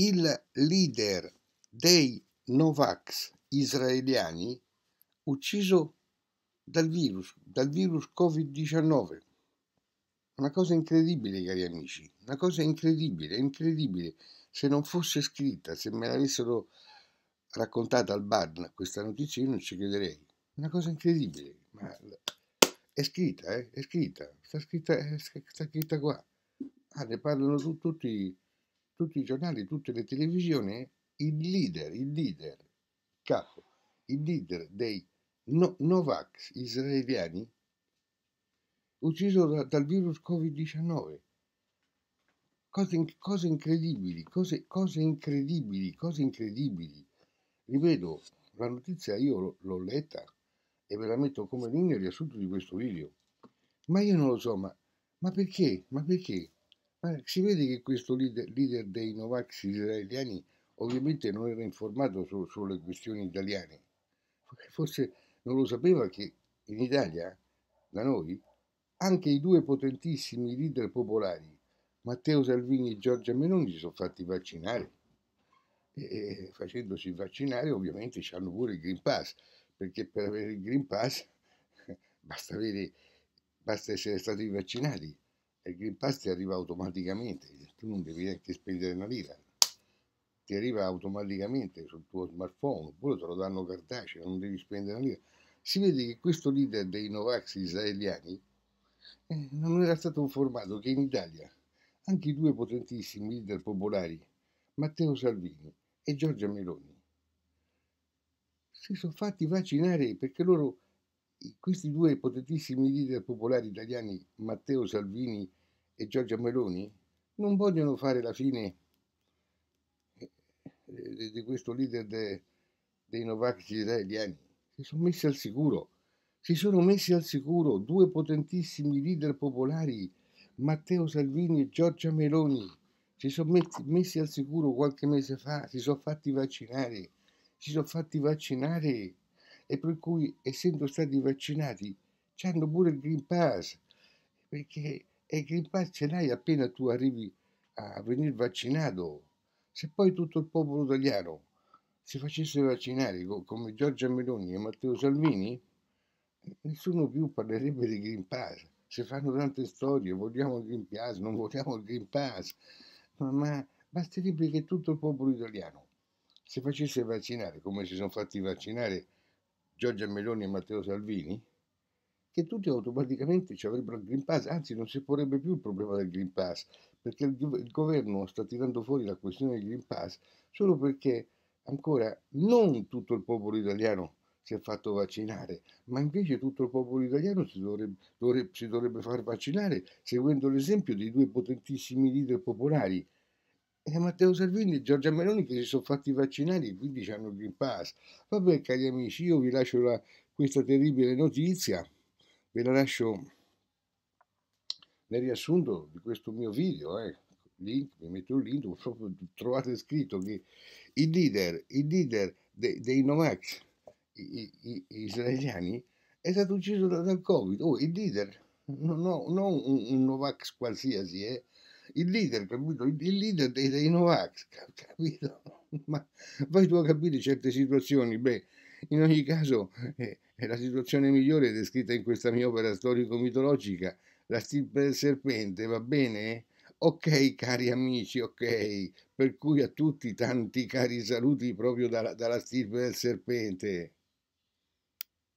il leader dei Novax israeliani ucciso dal virus, dal virus Covid-19. Una cosa incredibile, cari amici, una cosa incredibile, incredibile. Se non fosse scritta, se me l'avessero raccontata al BAD questa notizia, io non ci crederei. Una cosa incredibile, ma è scritta, eh? è scritta, sta scritta, eh, sta scritta qua. Ah, ne parlano tu, tutti tutti i giornali, tutte le televisioni, il leader, il leader, capo, il leader dei no, Novax israeliani, ucciso da, dal virus Covid-19. Cose, cose, incredibili, cose, cose incredibili, cose incredibili. Ripeto, la notizia io l'ho letta e ve la metto come linea riassunto di questo video. Ma io non lo so, ma, ma perché? Ma perché? si vede che questo leader, leader dei Novax israeliani ovviamente non era informato su, sulle questioni italiane, forse non lo sapeva che in Italia, da noi, anche i due potentissimi leader popolari, Matteo Salvini e Giorgia Meloni, si sono fatti vaccinare. E facendosi vaccinare ovviamente hanno pure il Green Pass, perché per avere il Green Pass basta, avere, basta essere stati vaccinati il Green Pass ti arriva automaticamente, tu non devi neanche spendere una lira, ti arriva automaticamente sul tuo smartphone, oppure te lo danno cartaceo, non devi spendere una lira. Si vede che questo leader dei Novax israeliani eh, non era stato informato che in Italia anche i due potentissimi leader popolari, Matteo Salvini e Giorgia Meloni, si sono fatti vaccinare perché loro questi due potentissimi leader popolari italiani, Matteo Salvini e Giorgia Meloni, non vogliono fare la fine eh, di questo leader de, dei Novax italiani. Si sono messi al sicuro, si sono messi al sicuro due potentissimi leader popolari, Matteo Salvini e Giorgia Meloni, si sono messi, messi al sicuro qualche mese fa, si sono fatti vaccinare, si sono fatti vaccinare e per cui, essendo stati vaccinati, hanno pure il Green Pass, perché il Green Pass ce l'hai appena tu arrivi a venire vaccinato. Se poi tutto il popolo italiano si facesse vaccinare come Giorgia Meloni e Matteo Salvini, nessuno più parlerebbe di Green Pass. Si fanno tante storie, vogliamo il Green Pass, non vogliamo il Green Pass, ma, ma basterebbe che tutto il popolo italiano si facesse vaccinare come si sono fatti vaccinare Giorgia Meloni e Matteo Salvini, che tutti automaticamente ci avrebbero il Green Pass, anzi non si porrebbe più il problema del Green Pass, perché il, governo sta tirando fuori la questione del Green Pass solo perché ancora non tutto il popolo italiano si è fatto vaccinare, ma invece tutto il popolo italiano si dovrebbe, dovrebbe, si dovrebbe far vaccinare seguendo l'esempio dei due potentissimi leader popolari, e Matteo Salvini e Giorgia Meloni che si sono fatti vaccinare e quindi hanno il Green Pass. Vabbè, cari amici, io vi lascio la, questa terribile notizia, ve la lascio nel riassunto di questo mio video, eh. link, vi metto il link, proprio trovate scritto che i leader, i leader dei, dei Novax i, i, israeliani è stato ucciso dal Covid, oh, il leader, non no, no un, un Novax qualsiasi, eh il leader, capito? Il leader dei, dei Novax, capito? Ma vai tu a capire certe situazioni, beh, in ogni caso eh, la situazione migliore descritta in questa mia opera storico-mitologica, la stirpe del serpente, va bene? Ok, cari amici, ok, per cui a tutti tanti cari saluti proprio dalla, dalla stirpe del serpente.